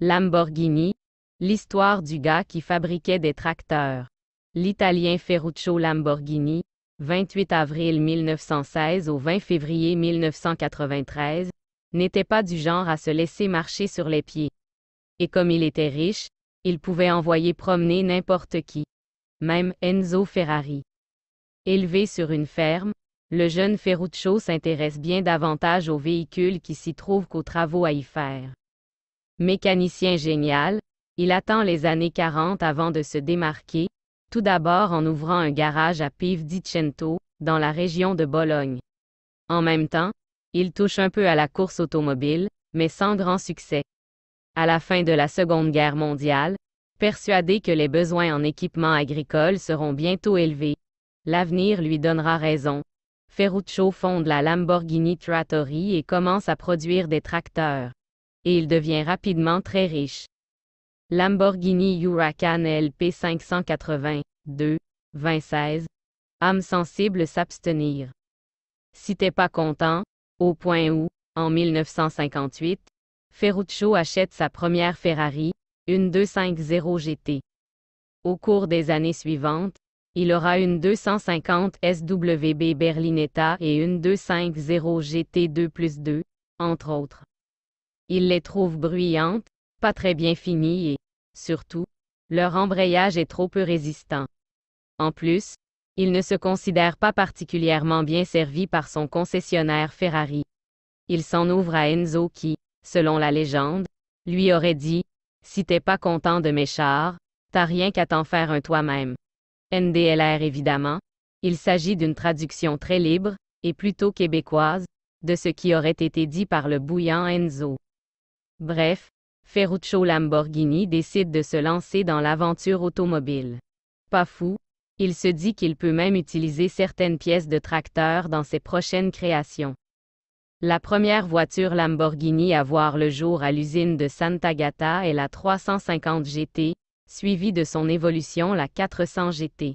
Lamborghini, l'histoire du gars qui fabriquait des tracteurs. L'Italien Ferruccio Lamborghini, 28 avril 1916 au 20 février 1993, n'était pas du genre à se laisser marcher sur les pieds. Et comme il était riche, il pouvait envoyer promener n'importe qui, même Enzo Ferrari. Élevé sur une ferme, le jeune Ferruccio s'intéresse bien davantage aux véhicules qui s'y trouvent qu'aux travaux à y faire. Mécanicien génial, il attend les années 40 avant de se démarquer, tout d'abord en ouvrant un garage à di Cento, dans la région de Bologne. En même temps, il touche un peu à la course automobile, mais sans grand succès. À la fin de la Seconde Guerre mondiale, persuadé que les besoins en équipement agricole seront bientôt élevés, l'avenir lui donnera raison. Ferruccio fonde la Lamborghini Trattori et commence à produire des tracteurs et il devient rapidement très riche. Lamborghini Huracan LP 580, 2, 2016. Âme sensible s'abstenir. Si t'es pas content, au point où, en 1958, Ferruccio achète sa première Ferrari, une 250 GT. Au cours des années suivantes, il aura une 250 SWB Berlinetta et une 250 GT2 plus 2, entre autres. Il les trouve bruyantes, pas très bien finies et, surtout, leur embrayage est trop peu résistant. En plus, il ne se considère pas particulièrement bien servi par son concessionnaire Ferrari. Il s'en ouvre à Enzo qui, selon la légende, lui aurait dit Si t'es pas content de mes chars, t'as rien qu'à t'en faire un toi-même. NDLR évidemment, il s'agit d'une traduction très libre, et plutôt québécoise, de ce qui aurait été dit par le bouillant Enzo. Bref, Ferruccio Lamborghini décide de se lancer dans l'aventure automobile. Pas fou, il se dit qu'il peut même utiliser certaines pièces de tracteur dans ses prochaines créations. La première voiture Lamborghini à voir le jour à l'usine de Sant'Agata est la 350 GT, suivie de son évolution la 400 GT.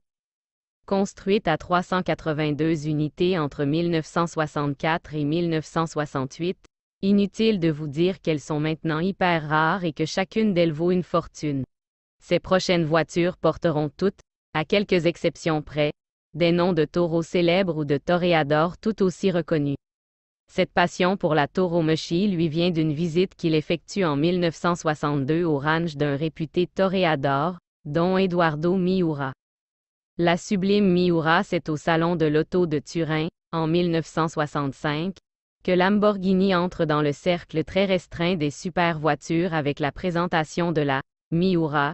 Construite à 382 unités entre 1964 et 1968, Inutile de vous dire qu'elles sont maintenant hyper rares et que chacune d'elles vaut une fortune. Ces prochaines voitures porteront toutes, à quelques exceptions près, des noms de taureaux célèbres ou de toréadors tout aussi reconnus. Cette passion pour la tauromachie lui vient d'une visite qu'il effectue en 1962 au ranch d'un réputé toréador, dont Eduardo Miura. La sublime Miura s'est au Salon de l'Auto de Turin, en 1965, que Lamborghini entre dans le cercle très restreint des super-voitures avec la présentation de la Miura,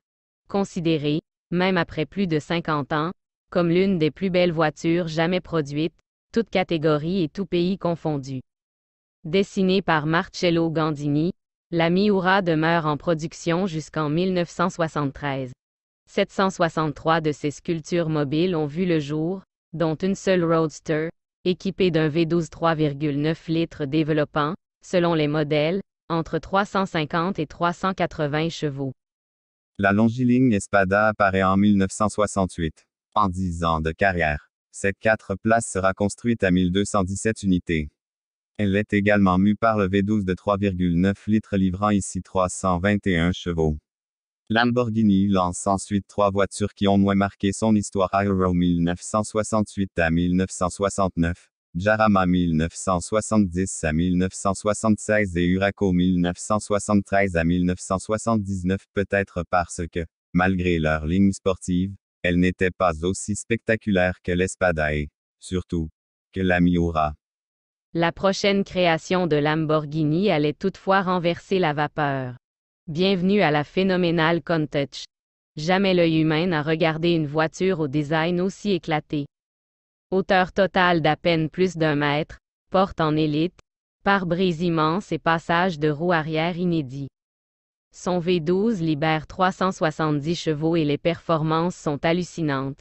considérée, même après plus de 50 ans, comme l'une des plus belles voitures jamais produites, toutes catégories et tout pays confondus. Dessinée par Marcello Gandini, la Miura demeure en production jusqu'en 1973. 763 de ses sculptures mobiles ont vu le jour, dont une seule roadster, équipé d'un V12 3,9 litres développant, selon les modèles, entre 350 et 380 chevaux. La longiligne Espada apparaît en 1968. En 10 ans de carrière, cette 4 places sera construite à 1217 unités. Elle est également mue par le V12 de 3,9 litres livrant ici 321 chevaux. Lamborghini lance ensuite trois voitures qui ont moins marqué son histoire Aero 1968 à 1969, Jarama 1970 à 1976 et Uraco 1973 à 1979 peut-être parce que, malgré leur ligne sportive, elles n'étaient pas aussi spectaculaires que l'Espada et, surtout, que la Miura. La prochaine création de Lamborghini allait toutefois renverser la vapeur. Bienvenue à la phénoménale Contouch. Jamais l'œil humain n'a regardé une voiture au design aussi éclaté. Hauteur totale d'à peine plus d'un mètre, porte en élite, pare-brise immense et passage de roue arrière inédit. Son V12 libère 370 chevaux et les performances sont hallucinantes.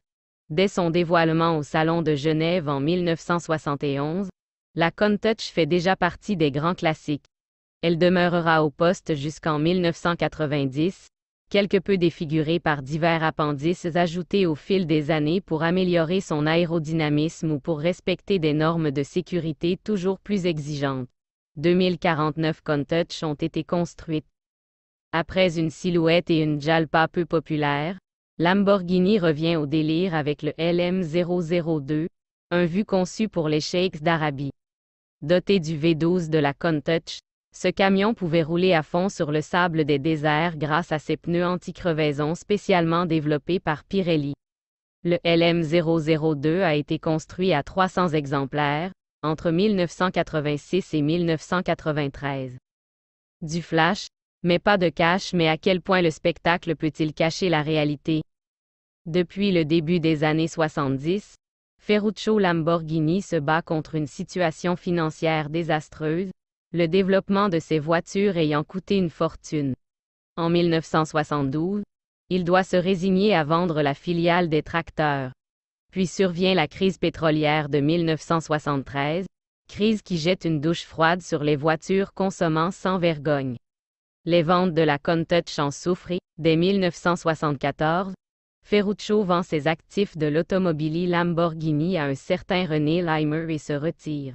Dès son dévoilement au Salon de Genève en 1971, la Contouch fait déjà partie des grands classiques. Elle demeurera au poste jusqu'en 1990, quelque peu défigurée par divers appendices ajoutés au fil des années pour améliorer son aérodynamisme ou pour respecter des normes de sécurité toujours plus exigeantes. 2049 Contouch ont été construites. Après une silhouette et une Jalpa peu populaires, Lamborghini revient au délire avec le LM002, un vu conçu pour les Sheikhs d'Arabie. Doté du V12 de la Contouch, ce camion pouvait rouler à fond sur le sable des déserts grâce à ses pneus anti-crevaison spécialement développés par Pirelli. Le LM002 a été construit à 300 exemplaires, entre 1986 et 1993. Du flash, mais pas de cache, mais à quel point le spectacle peut-il cacher la réalité? Depuis le début des années 70, Ferruccio Lamborghini se bat contre une situation financière désastreuse, le développement de ces voitures ayant coûté une fortune. En 1972, il doit se résigner à vendre la filiale des tracteurs. Puis survient la crise pétrolière de 1973, crise qui jette une douche froide sur les voitures consommant sans vergogne. Les ventes de la Contouch en souffrent, dès 1974, Ferruccio vend ses actifs de l'Automobile Lamborghini à un certain René Leimer et se retire.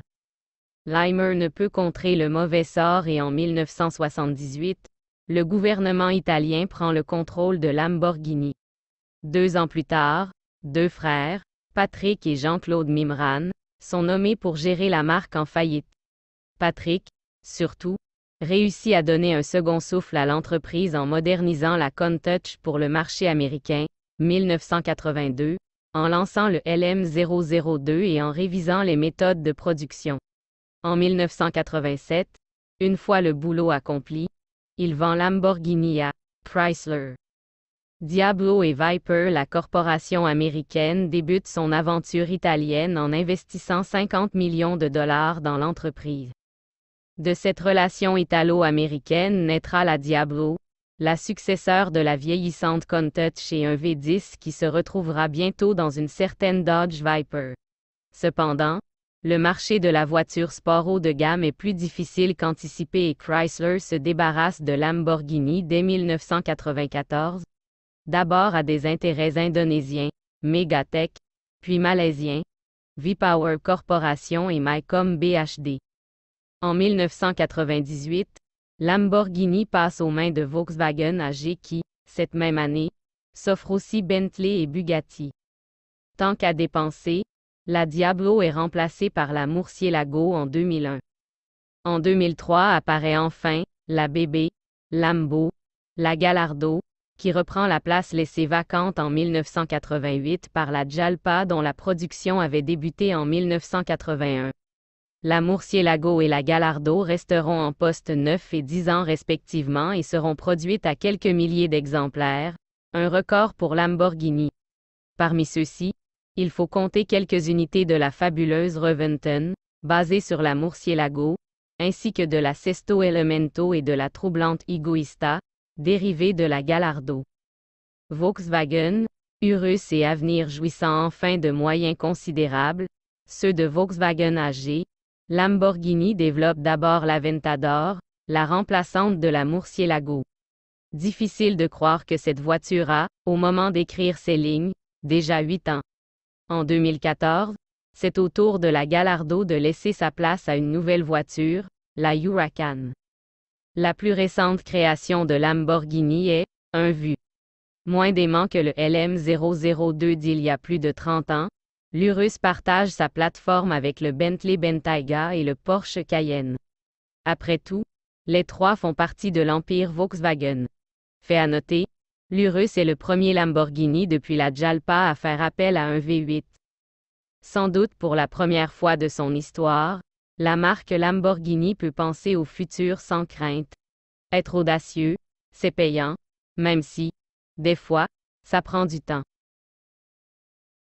Limer ne peut contrer le mauvais sort et en 1978, le gouvernement italien prend le contrôle de Lamborghini. Deux ans plus tard, deux frères, Patrick et Jean-Claude Mimran, sont nommés pour gérer la marque en faillite. Patrick, surtout, réussit à donner un second souffle à l'entreprise en modernisant la Contouch pour le marché américain, 1982, en lançant le LM002 et en révisant les méthodes de production. En 1987, une fois le boulot accompli, il vend Lamborghini à Chrysler. Diablo et Viper, la corporation américaine, débute son aventure italienne en investissant 50 millions de dollars dans l'entreprise. De cette relation italo-américaine naîtra la Diablo, la successeur de la vieillissante Contouch et un V10 qui se retrouvera bientôt dans une certaine Dodge Viper. Cependant, le marché de la voiture sport haut de gamme est plus difficile qu'anticipé et Chrysler se débarrasse de Lamborghini dès 1994, d'abord à des intérêts indonésiens, Megatech, puis malaisiens, Vipower Corporation et Mycom BHD. En 1998, Lamborghini passe aux mains de Volkswagen AG qui, cette même année, s'offre aussi Bentley et Bugatti. Tant qu'à dépenser, la Diablo est remplacée par la Moursier Lago en 2001. En 2003 apparaît enfin, la Bébé, Lambo, la Galardo, qui reprend la place laissée vacante en 1988 par la Jalpa dont la production avait débuté en 1981. La Moursier Lago et la Galardo resteront en poste 9 et 10 ans respectivement et seront produites à quelques milliers d'exemplaires, un record pour Lamborghini. Parmi ceux-ci, il faut compter quelques unités de la fabuleuse Reventon, basée sur la Murcielago, ainsi que de la Sesto Elemento et de la troublante Egoista, dérivée de la Gallardo. Volkswagen, Urus et Avenir jouissant enfin de moyens considérables, ceux de Volkswagen AG, Lamborghini développe d'abord la l'Aventador, la remplaçante de la Murcielago. Difficile de croire que cette voiture a, au moment d'écrire ces lignes, déjà 8 ans. En 2014, c'est au tour de la Gallardo de laisser sa place à une nouvelle voiture, la Huracan. La plus récente création de Lamborghini est, un vu. Moins dément que le LM002 d'il y a plus de 30 ans, l'Urus partage sa plateforme avec le Bentley Bentayga et le Porsche Cayenne. Après tout, les trois font partie de l'empire Volkswagen. Fait à noter, L'Urus est le premier Lamborghini depuis la Jalpa à faire appel à un V8. Sans doute pour la première fois de son histoire, la marque Lamborghini peut penser au futur sans crainte. Être audacieux, c'est payant, même si, des fois, ça prend du temps.